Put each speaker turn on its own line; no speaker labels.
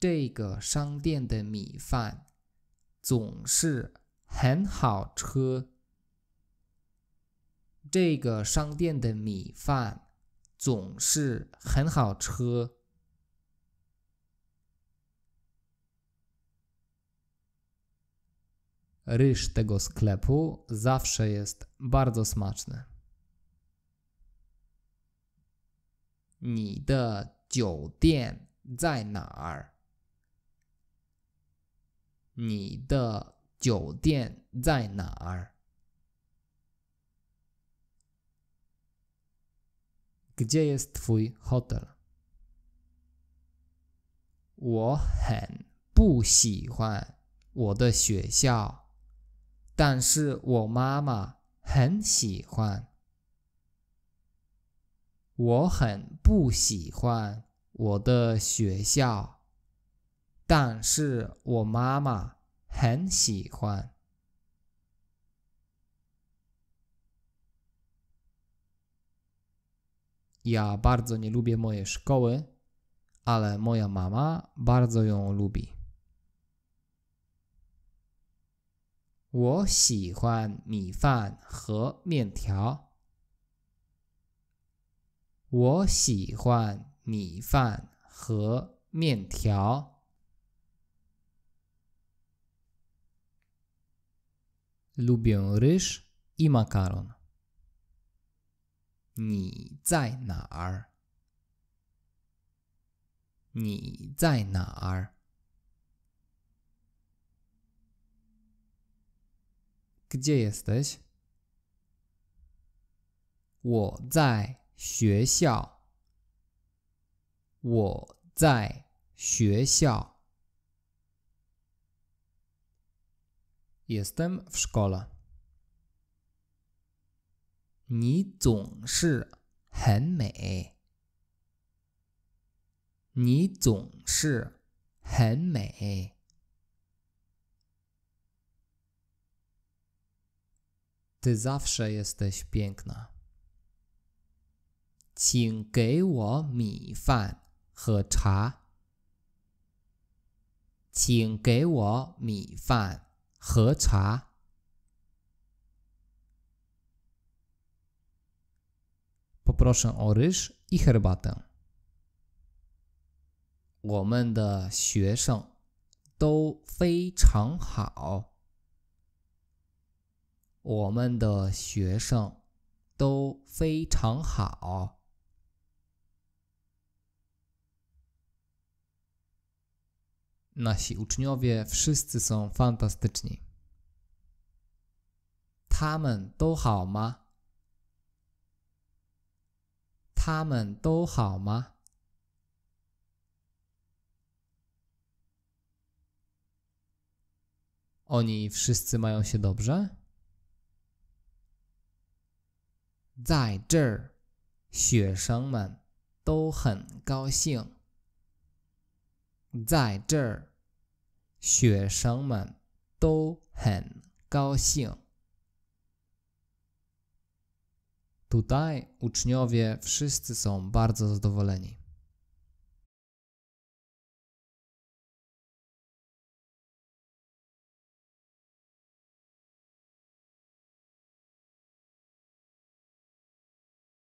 这个商店的米饭总是很好吃。这个商店的米饭总是很好吃。Ryż tego sklepu zawsze jest bardzo smaczny。你的酒店在哪儿？你的酒店在哪儿 g e e s t Hotel。我很不喜欢我的学校，但是我妈妈很喜欢。我很不喜欢我的学校。但是我妈妈很喜欢。Я bardzo nie lubię moje szkoły, ale moja mama bardzo ją lubi。我喜欢米饭和面条。我喜欢米饭和面条。Lubię ryż i makaron. Gdzie jesteś? 你在哪儿？你在哪儿？Gdzie jesteś？我在学校。我在学校。jestem w szkole. 你总是很美，你总是很美。jesteś piękna. 请给我米饭和茶。请给我米饭。喝茶。我我们的学生都非常好。我们的学生都非常好。Nasi uczniowie wszyscy są fantastyczni. 他们都好吗？他们都好吗？Oni wszyscy mają się dobrze? 在这儿，学生们都很高兴。在这儿，学生们都很高兴。Tutaj uczniowie wszyscy są bardzo zadowoleni.